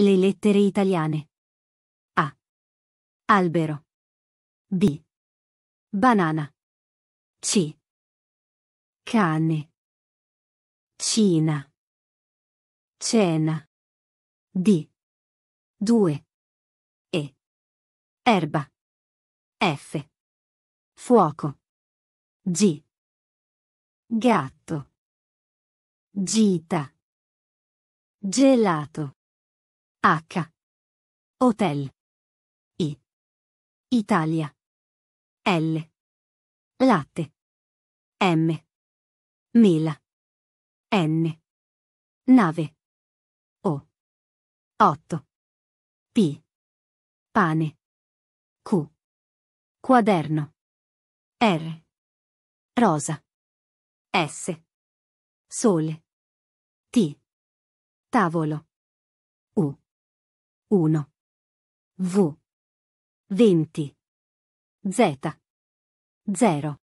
Le lettere italiane. A. Albero. B. Banana. C. Cane. Cina. Cena. D. Due. E. Erba. F. Fuoco. G. Gatto. Gita. Gelato. H. Hotel. I. Italia. L. Latte. M. Mela. N. Nave. O. 8. P. Pane. Q. Quaderno. R. Rosa. S. Sole. T. Tavolo. U. 1. V. 20. Z. 0.